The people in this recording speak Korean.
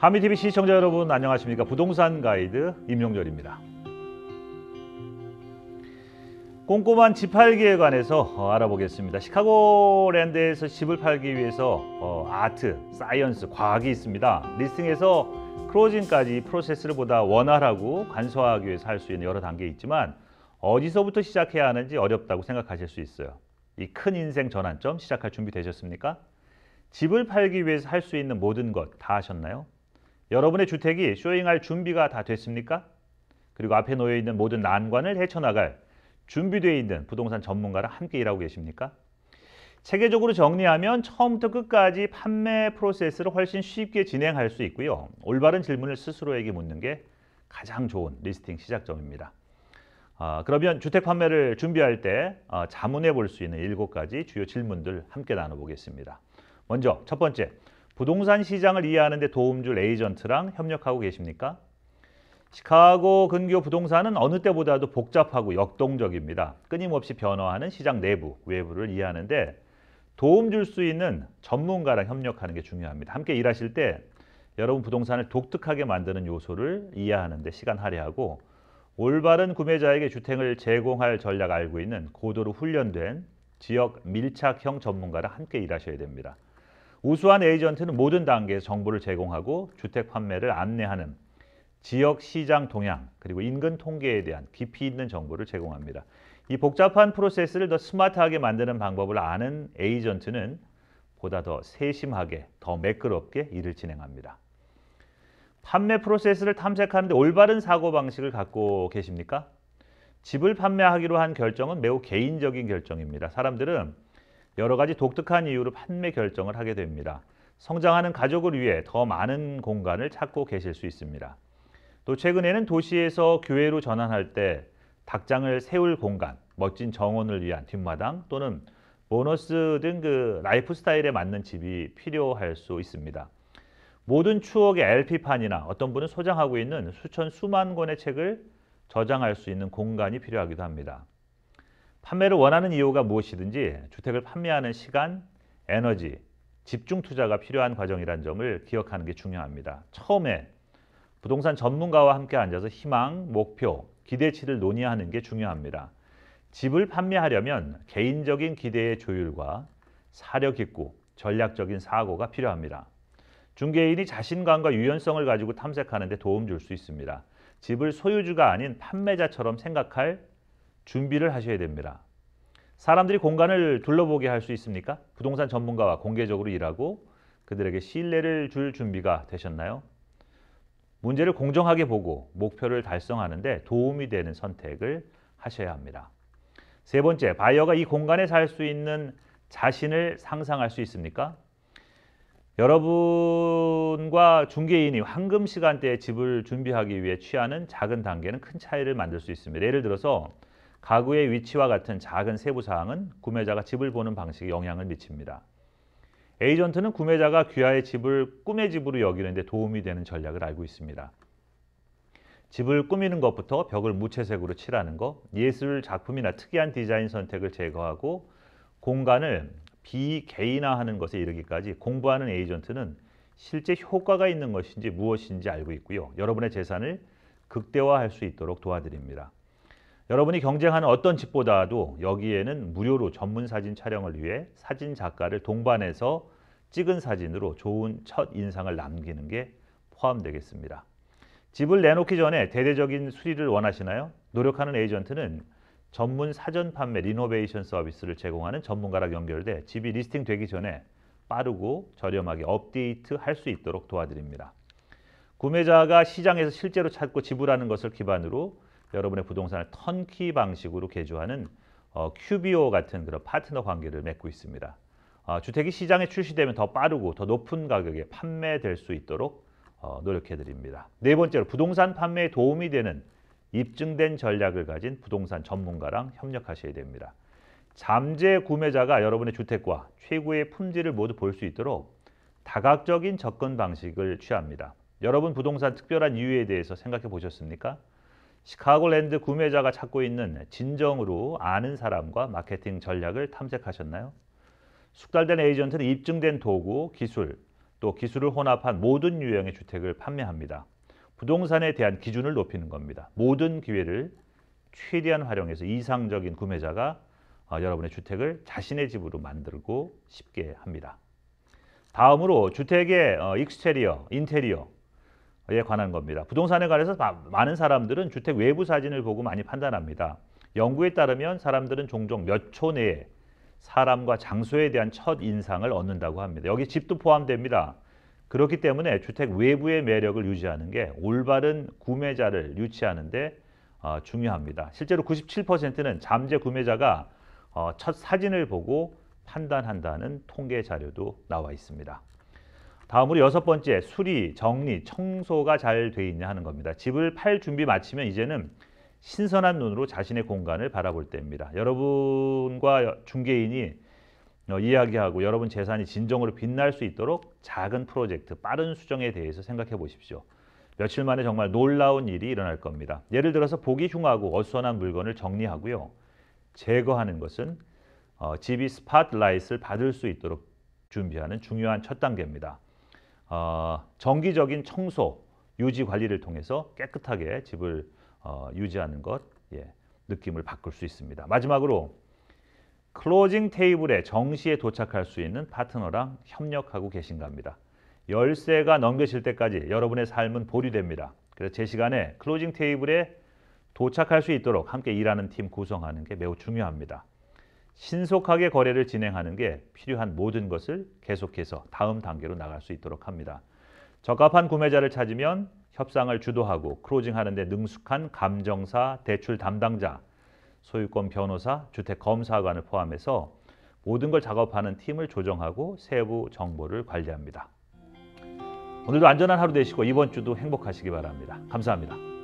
하미TV 시청자 여러분 안녕하십니까 부동산 가이드 임용렬입니다 꼼꼼한 집 팔기에 관해서 어, 알아보겠습니다 시카고랜드에서 집을 팔기 위해서 어, 아트, 사이언스, 과학이 있습니다 리스팅에서 크로징까지 프로세스를 보다 원활하고 간소화하기 위해서 할 수 있는 여러 단계 있지만 어디서부터 시작해야 하는지 어렵다고 생각하실 수 있어요 이 큰 인생 전환점 시작할 준비 되셨습니까? 집을 팔기 위해서 할 수 있는 모든 것 다 하셨나요? 여러분의 주택이 쇼잉할 준비가 다 됐습니까? 그리고 앞에 놓여있는 모든 난관을 헤쳐나갈 준비되어 있는 부동산 전문가랑 함께 일하고 계십니까? 체계적으로 정리하면 처음부터 끝까지 판매 프로세스를 훨씬 쉽게 진행할 수 있고요. 올바른 질문을 스스로에게 묻는 게 가장 좋은 리스팅 시작점입니다. 아, 그러면 주택 판매를 준비할 때 아, 자문해 볼 수 있는 7 가지 주요 질문들 함께 나눠보겠습니다. 먼저 첫 번째, 부동산 시장을 이해하는 데 도움 줄 에이전트랑 협력하고 계십니까? 시카고 근교 부동산은 어느 때보다도 복잡하고 역동적입니다. 끊임없이 변화하는 시장 내부, 외부를 이해하는데 도움 줄 수 있는 전문가랑 협력하는 게 중요합니다. 함께 일하실 때 여러분 부동산을 독특하게 만드는 요소를 이해하는 데 시간 할애하고 올바른 구매자에게 주택을 제공할 전략 알고 있는 고도로 훈련된 지역 밀착형 전문가랑 함께 일하셔야 됩니다. 우수한 에이전트는 모든 단계에서 정보를 제공하고 주택 판매를 안내하는 지역 시장 동향 그리고 인근 통계에 대한 깊이 있는 정보를 제공합니다. 이 복잡한 프로세스를 더 스마트하게 만드는 방법을 아는 에이전트는 보다 더 세심하게, 더 매끄럽게 일을 진행합니다. 판매 프로세스를 탐색하는데 올바른 사고방식을 갖고 계십니까? 집을 판매하기로 한 결정은 매우 개인적인 결정입니다. 사람들은 여러 가지 독특한 이유로 판매 결정을 하게 됩니다. 성장하는 가족을 위해 더 많은 공간을 찾고 계실 수 있습니다. 또 최근에는 도시에서 교회로 전환할 때 닭장을 세울 공간, 멋진 정원을 위한 뒷마당 또는 보너스 등 그 라이프 스타일에 맞는 집이 필요할 수 있습니다. 모든 추억의 LP판이나 어떤 분은 소장하고 있는 수천 수만 권의 책을 저장할 수 있는 공간이 필요하기도 합니다. 판매를 원하는 이유가 무엇이든지 주택을 판매하는 시간, 에너지, 집중 투자가 필요한 과정이라는 점을 기억하는 게 중요합니다. 처음에 부동산 전문가와 함께 앉아서 희망, 목표, 기대치를 논의하는 게 중요합니다. 집을 판매하려면 개인적인 기대의 조율과 사려 있고 전략적인 사고가 필요합니다. 중개인이 자신감과 유연성을 가지고 탐색하는 데 도움 줄 수 있습니다. 집을 소유주가 아닌 판매자처럼 생각할 준비를 하셔야 됩니다. 사람들이 공간을 둘러보게 할 수 있습니까? 부동산 전문가와 공개적으로 일하고 그들에게 신뢰를 줄 준비가 되셨나요? 문제를 공정하게 보고 목표를 달성하는데 도움이 되는 선택을 하셔야 합니다. 세 번째, 바이어가 이 공간에 살 수 있는 자신을 상상할 수 있습니까? 여러분과 중개인이 황금 시간대에 집을 준비하기 위해 취하는 작은 단계는 큰 차이를 만들 수 있습니다. 예를 들어서 가구의 위치와 같은 작은 세부사항은 구매자가 집을 보는 방식에 영향을 미칩니다. 에이전트는 구매자가 귀하의 집을 꿈의 집으로 여기는 데 도움이 되는 전략을 알고 있습니다. 집을 꾸미는 것부터 벽을 무채색으로 칠하는 것, 예술 작품이나 특이한 디자인 선택을 제거하고 공간을 비개인화하는 것에 이르기까지 공부하는 에이전트는 실제 효과가 있는 것인지 무엇인지 알고 있고요. 여러분의 재산을 극대화할 수 있도록 도와드립니다. 여러분이 경쟁하는 어떤 집보다도 여기에는 무료로 전문 사진 촬영을 위해 사진 작가를 동반해서 찍은 사진으로 좋은 첫 인상을 남기는 게 포함되겠습니다. 집을 내놓기 전에 대대적인 수리를 원하시나요? 노력하는 에이전트는 전문 사전 판매 리노베이션 서비스를 제공하는 전문가랑 연결돼 집이 리스팅 되기 전에 빠르고 저렴하게 업데이트 할 수 있도록 도와드립니다. 구매자가 시장에서 실제로 찾고 지불하는 것을 기반으로 여러분의 부동산을 턴키 방식으로 개조하는 어, 큐비오 같은 그런 파트너 관계를 맺고 있습니다. 어, 주택이 시장에 출시되면 더 빠르고 더 높은 가격에 판매될 수 있도록 어, 노력해드립니다. 네 번째로 부동산 판매에 도움이 되는 입증된 전략을 가진 부동산 전문가랑 협력하셔야 됩니다. 잠재 구매자가 여러분의 주택과 최고의 품질을 모두 볼 수 있도록 다각적인 접근 방식을 취합니다. 여러분 부동산 특별한 이유에 대해서 생각해 보셨습니까? 시카고랜드 구매자가 찾고 있는 진정으로 아는 사람과 마케팅 전략을 탐색하셨나요? 숙달된 에이전트는 입증된 도구, 기술, 또 기술을 혼합한 모든 유형의 주택을 판매합니다. 부동산에 대한 기준을 높이는 겁니다. 모든 기회를 최대한 활용해서 이상적인 구매자가 어, 여러분의 주택을 자신의 집으로 만들고 싶게 합니다. 다음으로 주택의 어, 익스테리어, 인테리어, 에 관한 겁니다. 부동산에 관해서 많은 사람들은 주택 외부 사진을 보고 많이 판단합니다. 연구에 따르면 사람들은 종종 몇 초 내에 사람과 장소에 대한 첫 인상을 얻는다고 합니다. 여기 집도 포함됩니다. 그렇기 때문에 주택 외부의 매력을 유지하는 게 올바른 구매자를 유치하는 데 어, 중요합니다. 실제로 97%는 잠재 구매자가 어, 첫 사진을 보고 판단한다는 통계 자료도 나와 있습니다. 다음으로 여섯 번째 수리, 정리, 청소가 잘 돼 있냐 하는 겁니다. 집을 팔 준비 마치면 이제는 신선한 눈으로 자신의 공간을 바라볼 때입니다. 여러분과 중개인이 어, 이야기하고 여러분 재산이 진정으로 빛날 수 있도록 작은 프로젝트, 빠른 수정에 대해서 생각해 보십시오. 며칠 만에 정말 놀라운 일이 일어날 겁니다. 예를 들어서 보기 흉하고 어수선한 물건을 정리하고요. 제거하는 것은 어, 집이 스팟라이트를 받을 수 있도록 준비하는 중요한 첫 단계입니다. 어, 정기적인 청소, 유지 관리를 통해서 깨끗하게 집을 어, 유지하는 것 예, 느낌을 바꿀 수 있습니다. 마지막으로 클로징 테이블에 정시에 도착할 수 있는 파트너랑 협력하고 계신가입니다. 열쇠가 넘겨질 때까지 여러분의 삶은 보류됩니다. 그래서 제 시간에 클로징 테이블에 도착할 수 있도록 함께 일하는 팀 구성하는 게 매우 중요합니다. 신속하게 거래를 진행하는 게 필요한 모든 것을 계속해서 다음 단계로 나갈 수 있도록 합니다. 적합한 구매자를 찾으면 협상을 주도하고 크로징하는 데 능숙한 감정사, 대출 담당자, 소유권 변호사, 주택 검사관을 포함해서 모든 걸 작업하는 팀을 조정하고 세부 정보를 관리합니다. 오늘도 안전한 하루 되시고 이번 주도 행복하시기 바랍니다. 감사합니다.